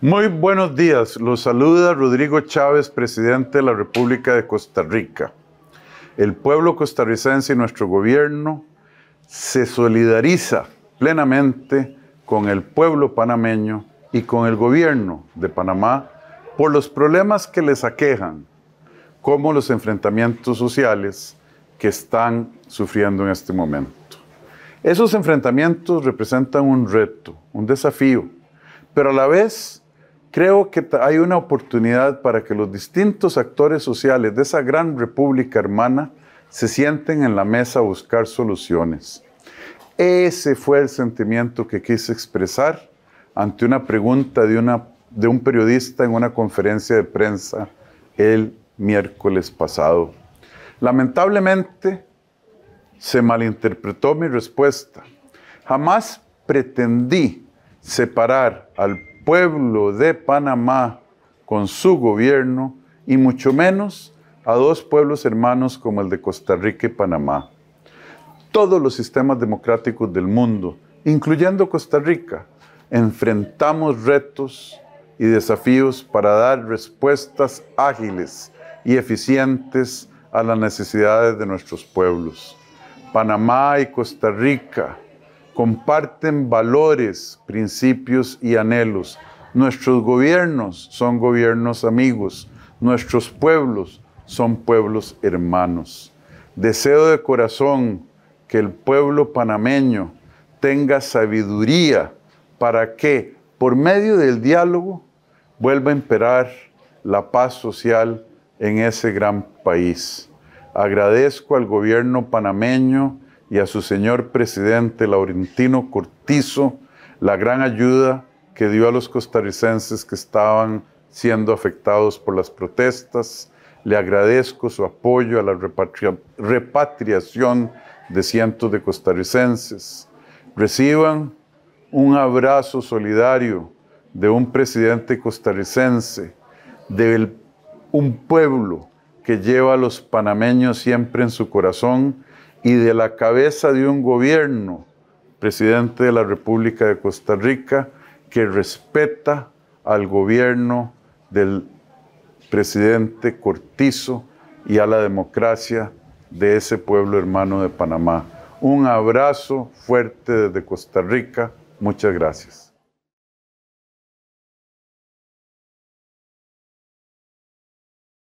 Muy buenos días, los saluda Rodrigo Chávez, presidente de la República de Costa Rica. El pueblo costarricense y nuestro gobierno se solidariza plenamente con el pueblo panameño y con el gobierno de Panamá por los problemas que les aquejan, como los enfrentamientos sociales que están sufriendo en este momento. Esos enfrentamientos representan un reto, un desafío, pero a la vez creo que hay una oportunidad para que los distintos actores sociales de esa gran república hermana se sienten en la mesa a buscar soluciones. Ese fue el sentimiento que quise expresar ante una pregunta de, una, de un periodista en una conferencia de prensa el miércoles pasado. Lamentablemente, se malinterpretó mi respuesta. Jamás pretendí separar al pueblo de Panamá con su gobierno y mucho menos a dos pueblos hermanos como el de Costa Rica y Panamá. Todos los sistemas democráticos del mundo, incluyendo Costa Rica, enfrentamos retos y desafíos para dar respuestas ágiles y eficientes a las necesidades de nuestros pueblos. Panamá y Costa Rica comparten valores, principios y anhelos. Nuestros gobiernos son gobiernos amigos, nuestros pueblos son pueblos hermanos. Deseo de corazón que el pueblo panameño tenga sabiduría para que, por medio del diálogo, vuelva a imperar la paz social en ese gran país. Agradezco al gobierno panameño y a su señor presidente Laurentino Cortizo la gran ayuda que dio a los costarricenses que estaban siendo afectados por las protestas. Le agradezco su apoyo a la repatriación de cientos de costarricenses. Reciban un abrazo solidario de un presidente costarricense, de un pueblo que lleva a los panameños siempre en su corazón y de la cabeza de un gobierno, presidente de la República de Costa Rica, que respeta al gobierno del presidente Cortizo y a la democracia de ese pueblo hermano de Panamá. Un abrazo fuerte desde Costa Rica. Muchas gracias.